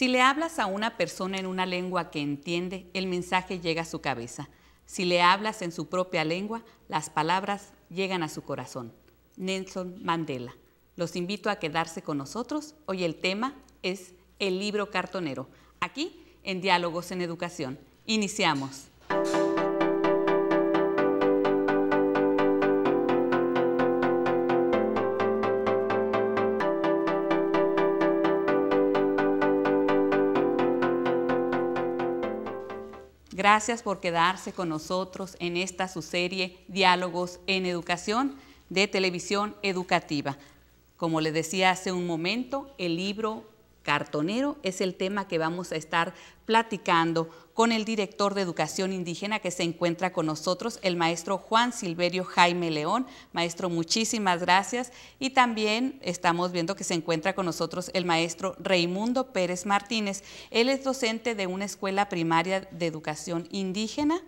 Si le hablas a una persona en una lengua que entiende, el mensaje llega a su cabeza. Si le hablas en su propia lengua, las palabras llegan a su corazón. Nelson Mandela. Los invito a quedarse con nosotros. Hoy el tema es el libro cartonero. Aquí en Diálogos en Educación. Iniciamos. Gracias por quedarse con nosotros en esta su serie Diálogos en Educación de Televisión Educativa. Como le decía hace un momento, el libro cartonero es el tema que vamos a estar platicando con el director de Educación Indígena que se encuentra con nosotros, el maestro Juan Silverio Jaime León. Maestro, muchísimas gracias. Y también estamos viendo que se encuentra con nosotros el maestro Raimundo Pérez Martínez. Él es docente de una escuela primaria de educación indígena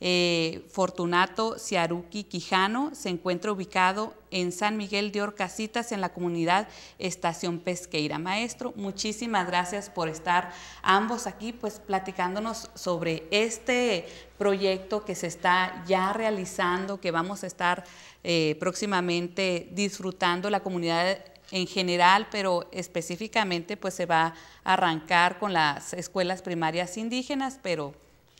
eh, Fortunato Ciaruqui Quijano se encuentra ubicado en San Miguel de Orcasitas, en la comunidad Estación Pesqueira. Maestro, muchísimas gracias por estar ambos aquí, pues platicándonos sobre este proyecto que se está ya realizando, que vamos a estar eh, próximamente disfrutando la comunidad en general, pero específicamente pues se va a arrancar con las escuelas primarias indígenas, pero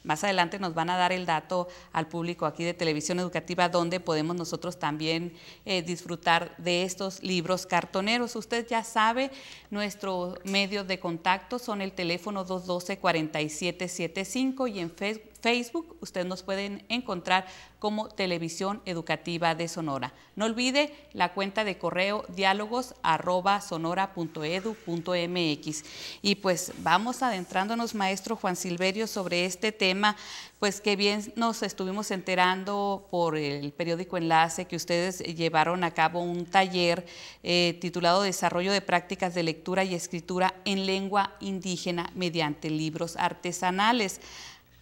más adelante nos van a dar el dato al público aquí de Televisión Educativa donde podemos nosotros también eh, disfrutar de estos libros cartoneros. Usted ya sabe, nuestros medios de contacto son el teléfono 212-4775 y en Facebook Facebook, ustedes nos pueden encontrar como Televisión Educativa de Sonora. No olvide la cuenta de correo diálogos arroba sonora.edu.mx Y pues vamos adentrándonos, maestro Juan Silverio, sobre este tema, pues que bien nos estuvimos enterando por el periódico Enlace que ustedes llevaron a cabo un taller eh, titulado Desarrollo de prácticas de lectura y escritura en lengua indígena mediante libros artesanales.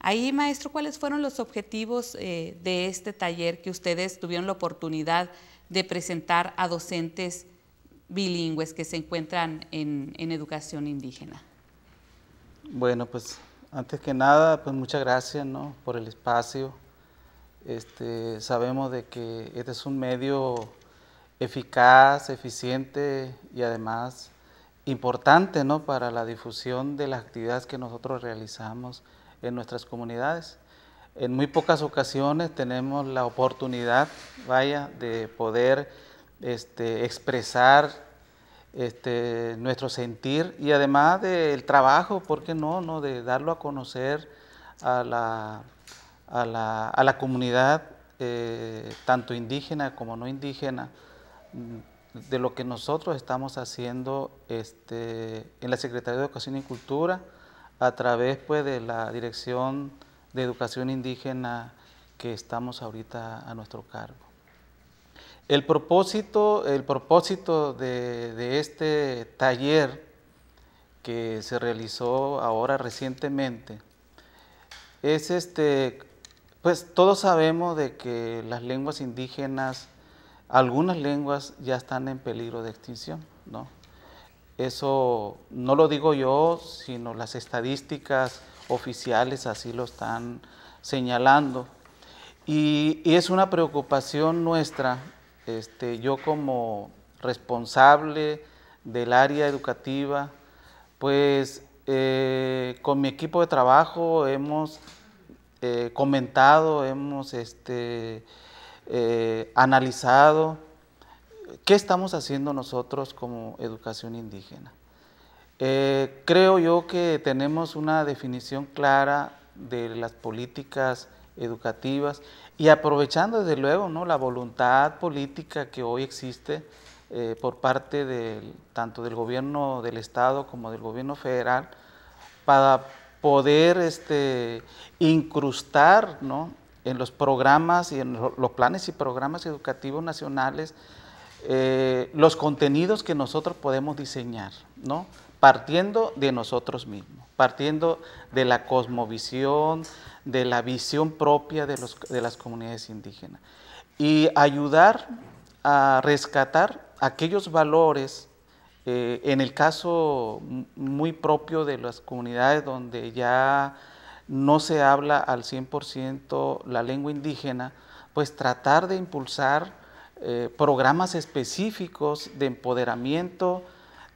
Ahí, maestro, ¿cuáles fueron los objetivos eh, de este taller que ustedes tuvieron la oportunidad de presentar a docentes bilingües que se encuentran en, educación indígena? Bueno, pues antes que nada, pues muchas gracias ¿no? por el espacio. Este, sabemos de que este es un medio eficaz, eficiente y además importante ¿no? para la difusión de las actividades que nosotros realizamos en nuestras comunidades. En muy pocas ocasiones tenemos la oportunidad, vaya, de poder este, expresar este, nuestro sentir y además del trabajo, ¿por qué no? no? De darlo a conocer a la, comunidad, eh, tanto indígena como no indígena, de lo que nosotros estamos haciendo este, en la Secretaría de Educación y Cultura, a través pues, de la Dirección de Educación Indígena que estamos ahorita a nuestro cargo. El propósito, el propósito de, este taller que se realizó ahora recientemente es este, pues todos sabemos de que las lenguas indígenas, algunas lenguas ya están en peligro de extinción, ¿no? Eso no lo digo yo, sino las estadísticas oficiales así lo están señalando. Y, es una preocupación nuestra, este, yo como responsable del área educativa, pues eh, con mi equipo de trabajo hemos eh, comentado, hemos este, eh, analizado ¿Qué estamos haciendo nosotros como educación indígena? Eh, creo yo que tenemos una definición clara de las políticas educativas y aprovechando desde luego ¿no? la voluntad política que hoy existe eh, por parte del, tanto del gobierno del Estado como del gobierno federal para poder este, incrustar en los programas y en los planes y programas educativos nacionales eh, los contenidos que nosotros podemos diseñar, ¿no? Partiendo de nosotros mismos, partiendo de la cosmovisión, de la visión propia de, las comunidades indígenas y ayudar a rescatar aquellos valores, eh, en el caso muy propio de las comunidades donde ya no se habla al 100% la lengua indígena, pues tratar de impulsar eh, programas específicos de empoderamiento,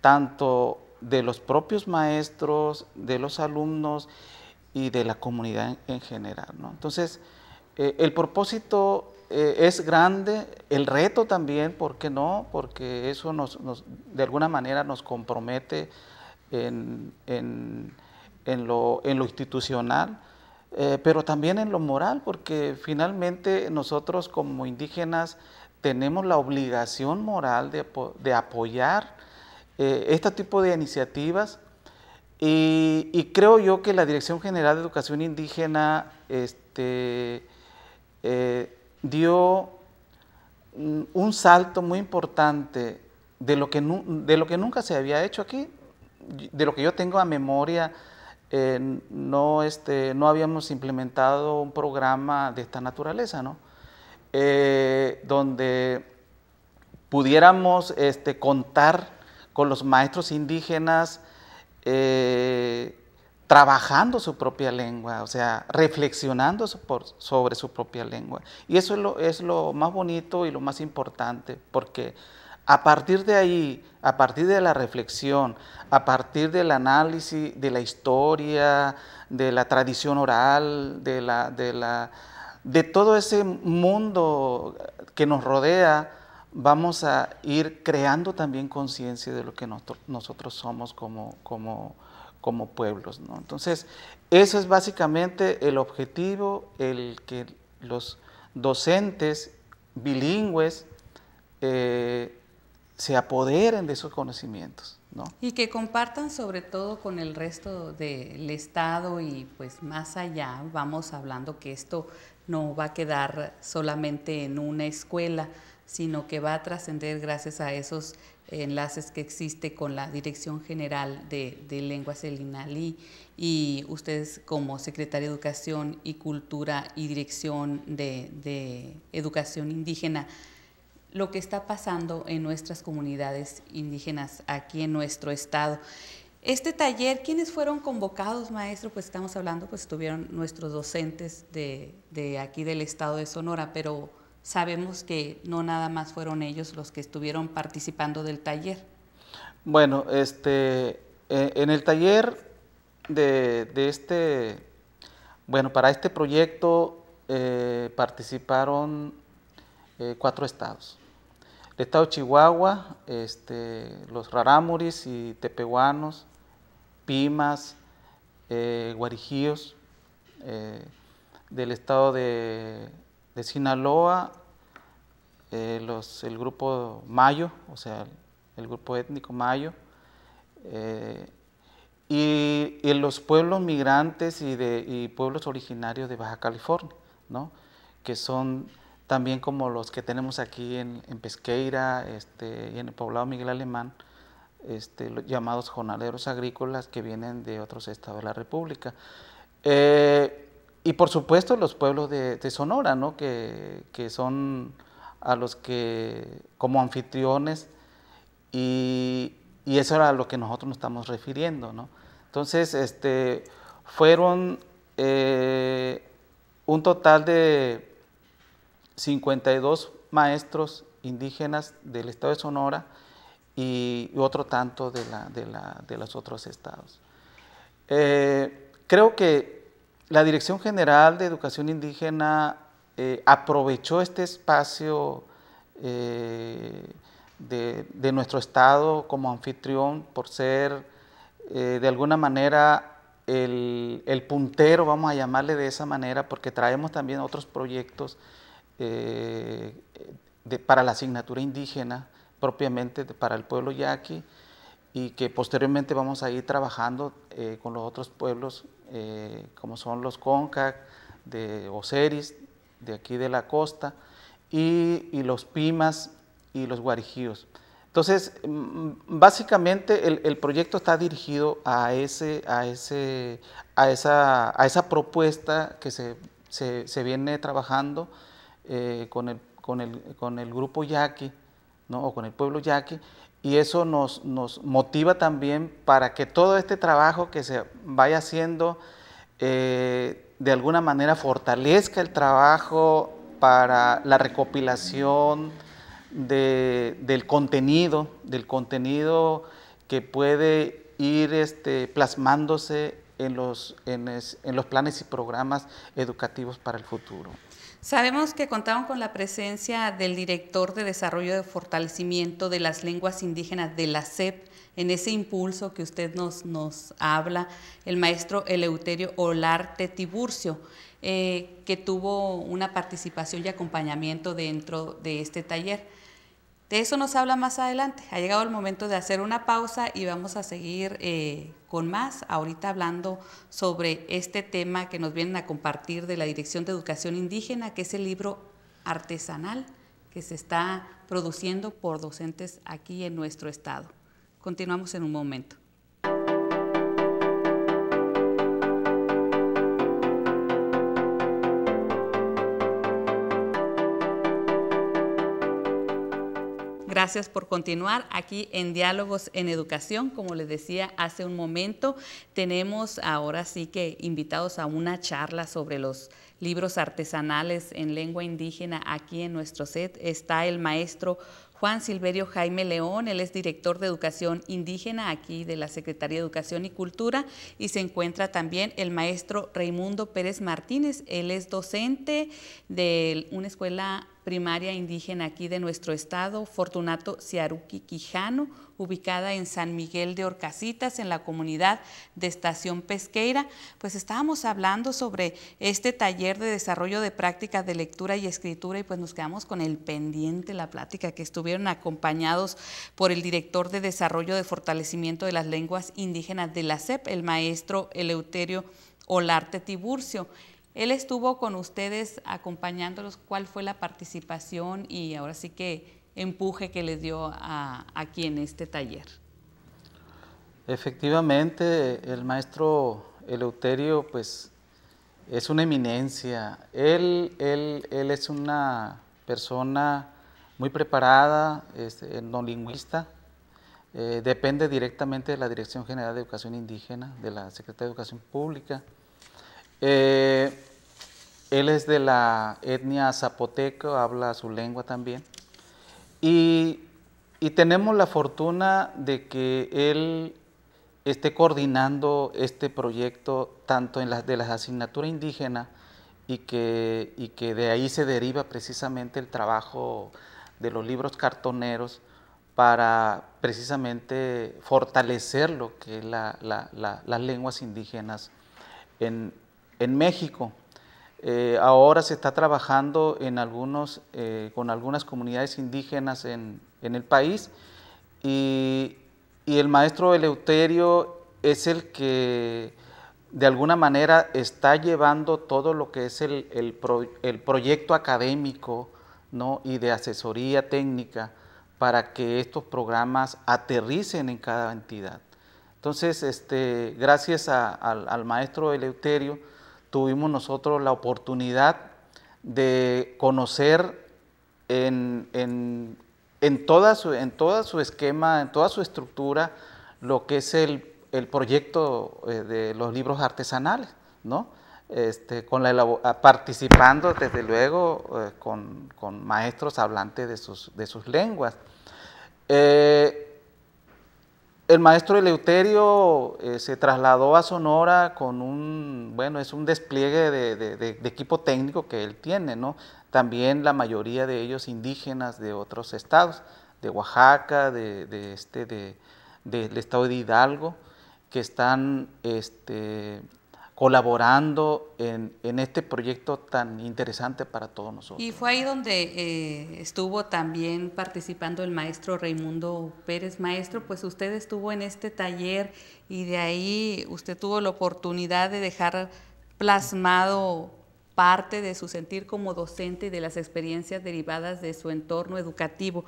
tanto de los propios maestros, de los alumnos y de la comunidad en, general. Entonces, eh, el propósito eh, es grande, el reto también, ¿por qué no? Porque eso nos, de alguna manera nos compromete en, lo, institucional, pero también en lo moral, porque finalmente nosotros como indígenas tenemos la obligación moral de, apoyar eh, este tipo de iniciativas y, creo yo que la Dirección General de Educación Indígena este, eh, dio un salto muy importante de lo, que de lo que nunca se había hecho aquí, de lo que yo tengo a memoria, eh, no, este, no habíamos implementado un programa de esta naturaleza, ¿no? Eh, donde pudiéramos este, contar con los maestros indígenas eh, trabajando su propia lengua, o sea, reflexionando sobre su propia lengua. Y eso es lo, es lo más bonito y lo más importante, porque a partir de ahí, a partir de la reflexión, a partir del análisis de la historia, de la tradición oral, de la de todo ese mundo que nos rodea, vamos a ir creando también conciencia de lo que nosotros somos como, como, como pueblos. ¿no? Entonces, eso es básicamente el objetivo, el que los docentes bilingües eh, se apoderen de esos conocimientos. Y que compartan sobre todo con el resto del Estado y pues más allá, vamos hablando que esto no va a quedar solamente en una escuela, sino que va a trascender gracias a esos enlaces que existe con la Dirección General de, Lenguas del y ustedes como Secretaria de Educación y Cultura y Dirección de Educación Indígena, lo que está pasando en nuestras comunidades indígenas aquí en nuestro estado. Este taller, ¿quiénes fueron convocados, maestro? Pues estamos hablando, pues estuvieron nuestros docentes de, aquí del estado de Sonora, pero sabemos que no nada más fueron ellos los que estuvieron participando del taller. Bueno, este, eh, en el taller de, este, bueno, para este proyecto eh, participaron eh, cuatro estados. El estado de Chihuahua, este, los rarámuris y tepehuanos, Pimas, eh, Guarijíos, eh, del estado de, Sinaloa, eh, el grupo Mayo, o sea, el, grupo étnico Mayo, y, los pueblos migrantes y, de, pueblos originarios de Baja California, ¿no? que son también como los que tenemos aquí en, en Pesqueira este, y en el poblado Miguel Alemán, este, los llamados jornaleros agrícolas que vienen de otros estados de la República. Eh, y por supuesto los pueblos de, Sonora, que, son a los que como anfitriones y, eso era a lo que nosotros nos estamos refiriendo. Entonces, este, fueron eh, un total de 52 maestros indígenas del estado de Sonora, y otro tanto de, los otros estados. Eh, creo que la Dirección General de Educación Indígena eh, aprovechó este espacio eh, de, nuestro Estado como anfitrión por ser de alguna manera el, puntero, vamos a llamarle de esa manera, porque traemos también otros proyectos para la asignatura indígena propiamente para el pueblo yaqui y que posteriormente vamos a ir trabajando eh, con los otros pueblos eh, como son los conca de Oseris, de aquí de la costa, y, los Pimas y los Guarijíos. Entonces, mm, básicamente el, proyecto está dirigido a, ese, a, ese, a, esa, a esa propuesta que se, viene trabajando eh, con el grupo Yaqui o con el pueblo yaqui, y eso nos, motiva también para que todo este trabajo que se vaya haciendo eh, de alguna manera fortalezca el trabajo para la recopilación del contenido, del contenido que puede ir este, plasmándose en los planes y programas educativos para el futuro. Sabemos que contaban con la presencia del director de Desarrollo de Fortalecimiento de las Lenguas Indígenas de la CEP, en ese impulso que usted nos, habla, el maestro Eleuterio Olarte Tiburcio, eh, que tuvo una participación y acompañamiento dentro de este taller. De eso nos habla más adelante. Ha llegado el momento de hacer una pausa y vamos a seguir eh, con más, ahorita hablando sobre este tema que nos vienen a compartir de la Dirección de Educación Indígena, que es el libro artesanal que se está produciendo por docentes aquí en nuestro estado. Continuamos en un momento. gracias por continuar aquí en Diálogos en Educación. Como les decía hace un momento, tenemos ahora sí que invitados a una charla sobre los libros artesanales en lengua indígena aquí en nuestro set. Está el maestro Juan Silverio Jaime León, él es director de Educación Indígena aquí de la Secretaría de Educación y Cultura y se encuentra también el maestro Raimundo Pérez Martínez, él es docente de una escuela primaria indígena aquí de nuestro estado, Fortunato Ciaruqui Quijano, ubicada en San Miguel de Orcasitas, en la comunidad de Estación Pesqueira. Pues estábamos hablando sobre este taller de desarrollo de prácticas de lectura y escritura y pues nos quedamos con el pendiente, la plática, que estuvieron acompañados por el director de desarrollo de fortalecimiento de las lenguas indígenas de la CEP, el maestro Eleuterio Olarte Tiburcio. Él estuvo con ustedes acompañándolos. ¿Cuál fue la participación y ahora sí que empuje que les dio a, aquí en este taller? Efectivamente, el maestro Eleuterio, pues, es una eminencia. Él, él, él es una persona muy preparada, no lingüista. Eh, depende directamente de la Dirección General de Educación Indígena, de la Secretaría de Educación Pública. Eh, él es de la etnia zapoteca, habla su lengua también. Y, tenemos la fortuna de que él esté coordinando este proyecto tanto en las de las asignaturas indígenas y que, que de ahí se deriva precisamente el trabajo de los libros cartoneros para precisamente fortalecer lo que es las lenguas indígenas en, en México. Eh, ahora se está trabajando eh, con algunas comunidades indígenas en, el país y, el maestro Eleuterio es el que de alguna manera está llevando todo lo que es el, proyecto académico y de asesoría técnica para que estos programas aterricen en cada entidad. Entonces, este, gracias al maestro Eleuterio, tuvimos nosotros la oportunidad de conocer en, en, toda, su, en su esquema, en toda su estructura, lo que es el, proyecto eh, de los libros artesanales, ¿no? Este, con la participando desde luego eh, con, maestros hablantes de sus, de sus lenguas. Eh, el maestro Eleuterio eh, se trasladó a Sonora con un, bueno, es un despliegue de, equipo técnico que él tiene, ¿no? También la mayoría de ellos indígenas de otros estados, de Oaxaca, de, este, del estado de Hidalgo, que están este, colaborando en, este proyecto tan interesante para todos nosotros. Y fue ahí donde eh, estuvo también participando el maestro Raimundo Pérez. Maestro, pues usted estuvo en este taller y de ahí usted tuvo la oportunidad de dejar plasmado parte de su sentir como docente y de las experiencias derivadas de su entorno educativo.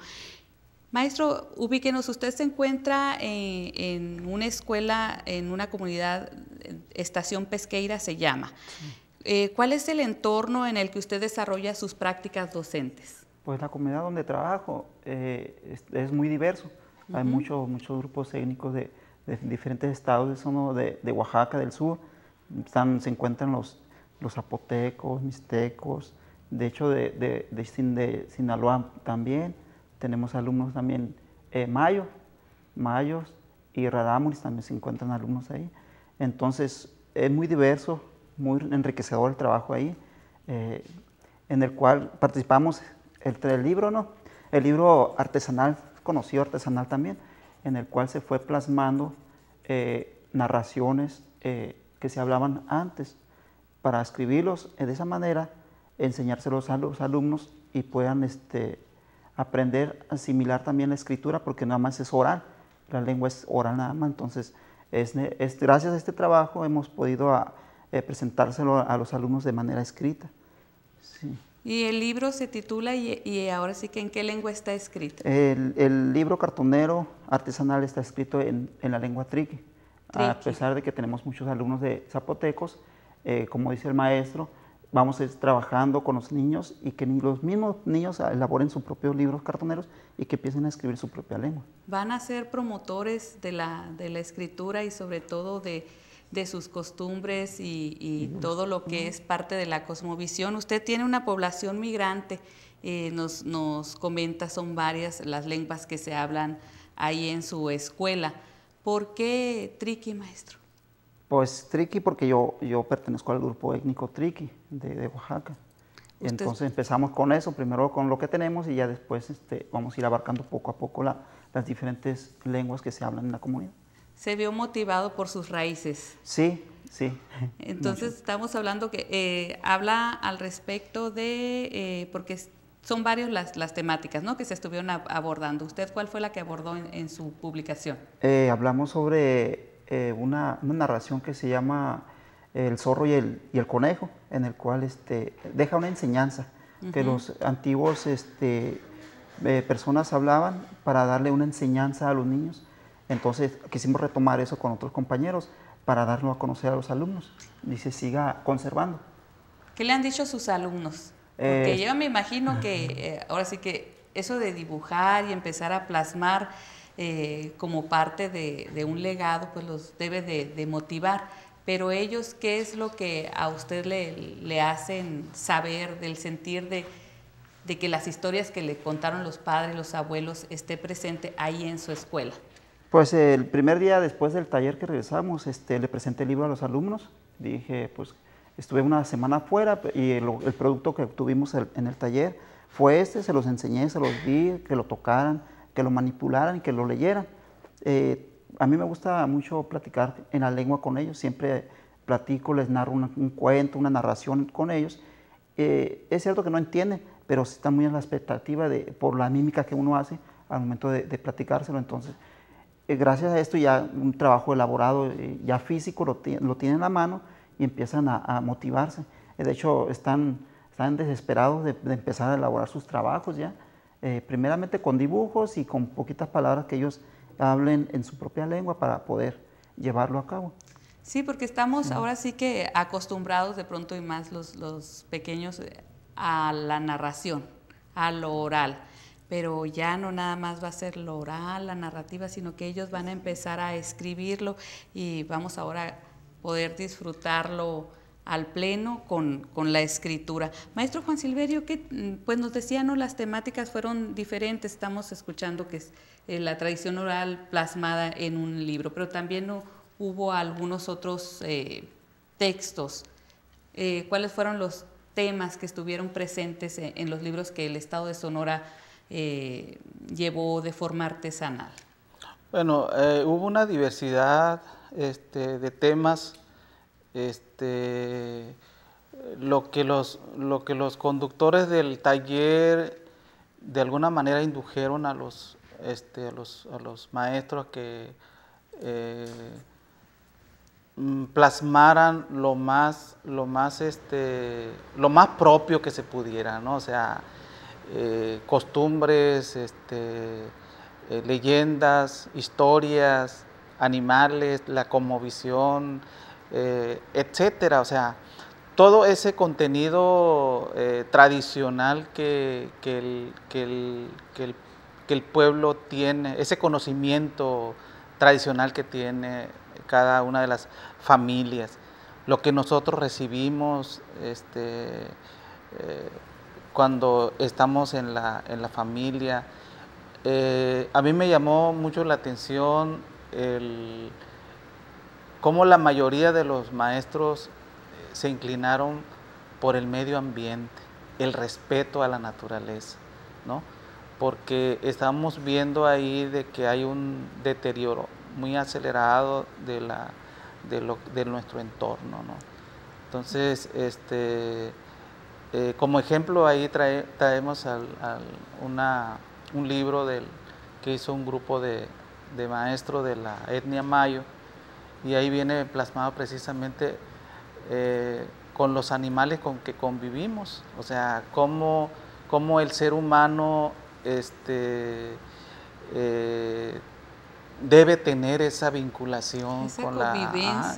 Maestro, ubíquenos, usted se encuentra eh, en, una escuela, en una comunidad, eh, Estación Pesqueira se llama. Eh, ¿Cuál es el entorno en el que usted desarrolla sus prácticas docentes? Pues la comunidad donde trabajo es, muy diverso. Hay muchos grupos étnicos de, diferentes estados, de, de, Oaxaca, del sur. se encuentran los, zapotecos, mixtecos, de hecho de, de Sinaloa también. Tenemos alumnos también, eh, Mayo, Mayos y Radamuris también se encuentran alumnos ahí. Entonces, es muy diverso, muy enriquecedor el trabajo ahí, eh, en el cual participamos entre el libro, ¿no? El libro artesanal, conocido artesanal también, en el cual se fue plasmando eh, narraciones eh, que se hablaban antes para escribirlos de esa manera, enseñárselos a los alumnos y puedan este, aprender a asimilar también la escritura, porque nada más es oral, la lengua es oral nada más. Entonces, gracias a este trabajo hemos podido eh, presentárselo a los alumnos de manera escrita. Y el libro se titula, y, ahora sí que en qué lengua está escrito. El, libro cartonero artesanal está escrito en, la lengua triqui. A pesar de que tenemos muchos alumnos de zapotecos, eh, como dice el maestro, vamos a ir trabajando con los niños y que los mismos niños elaboren sus propios libros cartoneros y que empiecen a escribir su propia lengua. Van a ser promotores de la, de la escritura y sobre todo de, sus costumbres y, todo lo que es parte de la cosmovisión. Usted tiene una población migrante, eh, nos, nos comenta, son varias las lenguas que se hablan ahí en su escuela. ¿Por qué Triqui, maestro? Pues Triqui, porque yo, yo pertenezco al grupo étnico Triqui de, de Oaxaca. entonces empezamos con eso, primero con lo que tenemos y ya después este, vamos a ir abarcando poco a poco las diferentes lenguas que se hablan en la comunidad. Se vio motivado por sus raíces. Sí, sí. Entonces estamos hablando que eh, habla al respecto de, eh, porque son varias las, las, temáticas ¿no? que se estuvieron abordando. ¿Usted cuál fue la que abordó en, su publicación? Eh, hablamos sobre eh, una, narración que se llama El zorro y el, y el conejo, en el cual este, deja una enseñanza que los antiguos este, eh, personas hablaban para darle una enseñanza a los niños. Entonces quisimos retomar eso con otros compañeros para darlo a conocer a los alumnos y se siga conservando. ¿Qué le han dicho sus alumnos? Porque eh, yo me imagino que ahora sí que eso de dibujar y empezar a plasmar eh, como parte de, un legado, pues los debe de, motivar. Pero ellos, ¿qué es lo que a usted le, hacen saber del sentir de, que las historias que le contaron los padres, los abuelos, esté presente ahí en su escuela? Pues eh, el primer día después del taller que regresamos, este, le presenté el libro a los alumnos. Dije, pues estuve una semana afuera y el, el producto que obtuvimos en el taller fue este, se los enseñé, se los di, que lo tocaran, que lo manipularan y que lo leyeran. Eh, a mí me gusta mucho platicar en la lengua con ellos, siempre platico, les narro un, cuento, una narración con ellos. Eh, es cierto que no entienden, pero están muy en la expectativa de, por la mímica que uno hace al momento de, platicárselo. Entonces, eh, gracias a esto ya un trabajo elaborado, ya físico, lo, tienen en la mano y empiezan a, motivarse. de hecho, están, están desesperados de, empezar a elaborar sus trabajos ya. Eh, primeramente con dibujos y con poquitas palabras que ellos hablen en su propia lengua para poder llevarlo a cabo. Sí, porque estamos ahora sí que acostumbrados de pronto y más los, los pequeños eh, a la narración, a lo oral pero ya no nada más va a ser lo oral, la narrativa, sino que ellos van a empezar a escribirlo y vamos ahora a poder disfrutarlo al Pleno con, la escritura. Maestro Juan Silverio, que mm, pues nos decía, no, las temáticas fueron diferentes, estamos escuchando que es eh, la tradición oral plasmada en un libro, pero también hubo algunos otros eh, textos. Eh, ¿Cuáles fueron los temas que estuvieron presentes e-, en, los libros que el Estado de Sonora llevó de forma artesanal? Bueno, hubo una diversidad este, de temas este, lo, que los, lo que los conductores del taller de alguna manera indujeron a los, este, a los, maestros que eh, mm, plasmaran lo más, lo, más, este, lo más propio que se pudiera, ¿no? o sea, eh, costumbres, este, eh, leyendas, historias, animales, la conmovisión, eh, etcétera. O sea, todo ese contenido eh, tradicional que, el, pueblo tiene, ese conocimiento tradicional que tiene cada una de las familias, lo que nosotros recibimos este, eh, cuando estamos en la, familia. a mí me llamó mucho la atención el cómo la mayoría de los maestros eh, se inclinaron por el medio ambiente, el respeto a la naturaleza, ¿no? Porque estamos viendo ahí de que hay un deterioro muy acelerado de, la, de, nuestro entorno, Entonces, este, eh, como ejemplo ahí traemos una, un libro del, que hizo un grupo de, de maestros de la etnia mayo, y ahí viene plasmado precisamente eh, con los animales con que convivimos, o sea, cómo, cómo el ser humano este, eh, debe tener esa vinculación con la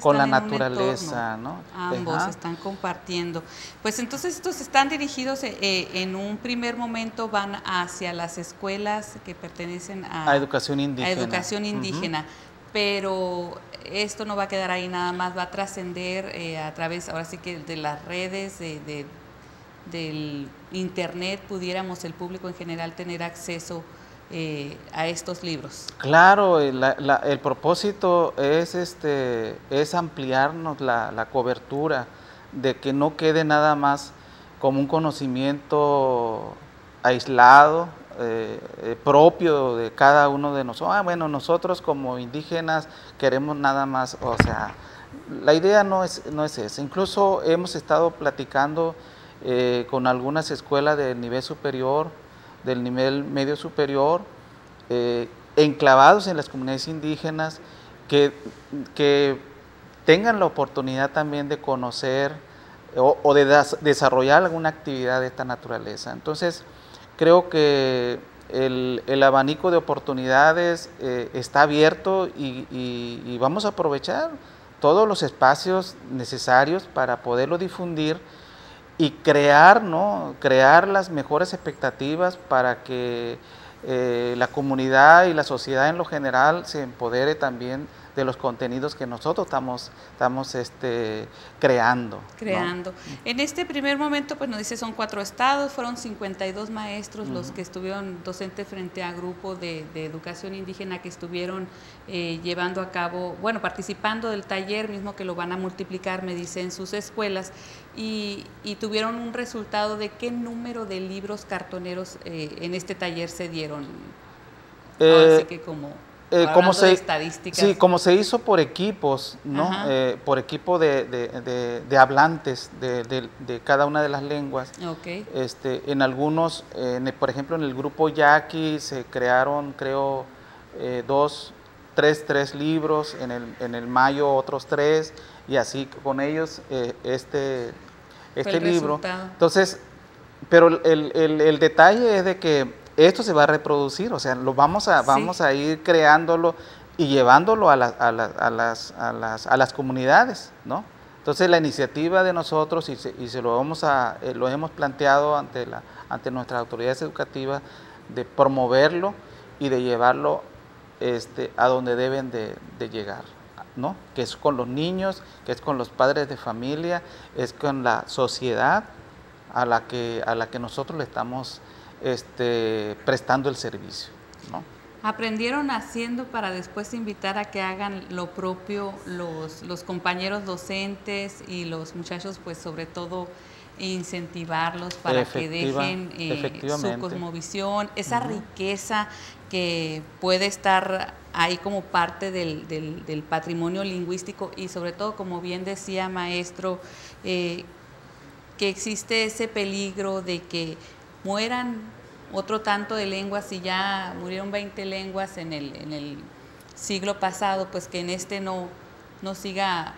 con, la naturaleza, ¿no? Ambos están compartiendo. Pues entonces estos están dirigidos eh, en un primer momento van hacia las escuelas que pertenecen a, educación indígena pero esto no va a quedar ahí nada más, va a trascender eh, a través, ahora sí que de las redes, de, del Internet, pudiéramos el público en general tener acceso eh, a estos libros. Claro, eh, el propósito es, este, es ampliarnos la, cobertura, de que no quede nada más como un conocimiento aislado eh, eh, propio de cada uno de nosotros. Ah, bueno, nosotros como indígenas queremos nada más, o sea, la idea no es, no es esa. Incluso hemos estado platicando eh, con algunas escuelas del nivel superior, del nivel medio superior, enclavados en las comunidades indígenas, que, que tengan la oportunidad también de conocer o, de desarrollar alguna actividad de esta naturaleza. Entonces, creo que el, abanico de oportunidades eh, está abierto y, vamos a aprovechar todos los espacios necesarios para poderlo difundir y crear, ¿no? crear las mejores expectativas para que eh, la comunidad y la sociedad en lo general se empodere también de los contenidos que nosotros estamos, estamos este, creando. Creando. En este primer momento, pues nos dice, son cuatro estados, fueron 52 maestros los que estuvieron docentes frente a grupo de, de, educación indígena que estuvieron eh, llevando a cabo, bueno, participando del taller mismo que lo van a multiplicar, me dice, en sus escuelas, y, tuvieron un resultado de qué número de libros cartoneros eh, en este taller se dieron. Eh, Así que como eh, como se, Sí, como se hizo por equipos, ¿no? Eh, por equipo de, hablantes de, cada una de las lenguas. Okay. Este, en algunos, por ejemplo, en el grupo Yaqui se crearon, creo, eh, dos, tres, tres libros, en el, en el mayo otros tres, y así con ellos este, este libro. Entonces, pero el, el detalle es de que esto se va a reproducir, o sea, lo vamos a, vamos a ir creándolo y llevándolo a, a, a, las, a, las, a las comunidades, ¿no? Entonces la iniciativa de nosotros, y se, y se lo, vamos a, eh, lo hemos planteado ante, la, ante nuestras autoridades educativas, de promoverlo y de llevarlo este, a donde deben de, llegar, ¿no? Que es con los niños, que es con los padres de familia, es con la sociedad a la que, a la que nosotros le estamos este, prestando el servicio. ¿no? Aprendieron haciendo para después invitar a que hagan lo propio los, compañeros docentes y los muchachos, pues sobre todo incentivarlos para que dejen eh, su cosmovisión, esa riqueza que puede estar ahí como parte del, patrimonio lingüístico y sobre todo, como bien decía maestro, eh, que existe ese peligro de que mueran otro tanto de lenguas, y ya murieron 20 lenguas en el, en el siglo pasado, pues que en este no, no siga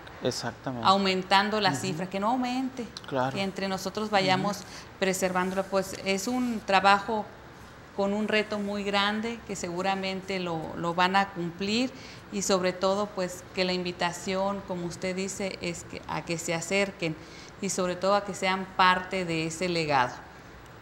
aumentando la cifra, que no aumente, claro. que entre nosotros vayamos preservando, pues es un trabajo con un reto muy grande que seguramente lo, lo, van a cumplir y sobre todo pues que la invitación, como usted dice, es que, a que se acerquen y sobre todo a que sean parte de ese legado.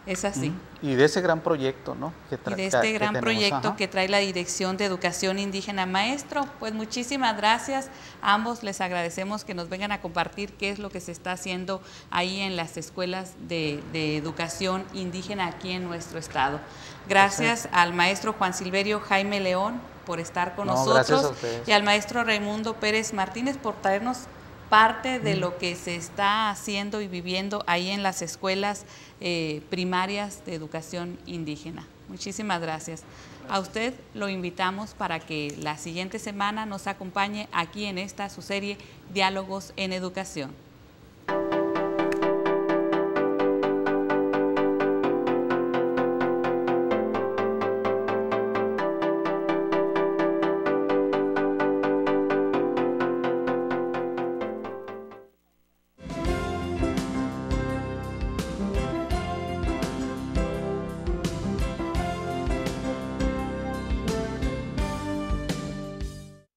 Es así. Y de ese gran proyecto, ¿no? Que y de este gran proyecto que trae la Dirección de Educación Indígena Maestro. Pues muchísimas gracias. ambos les agradecemos que nos vengan a compartir qué es lo que se está haciendo ahí en las escuelas de, educación indígena aquí en nuestro estado. Gracias al maestro Juan Silverio Jaime León por estar con nosotros y al maestro Raimundo Pérez Martínez por traernos parte de mm. lo que se está haciendo y viviendo ahí en las escuelas eh, primarias de educación indígena. Muchísimas gracias. A usted lo invitamos para que la siguiente semana nos acompañe aquí en esta su serie Diálogos en Educación.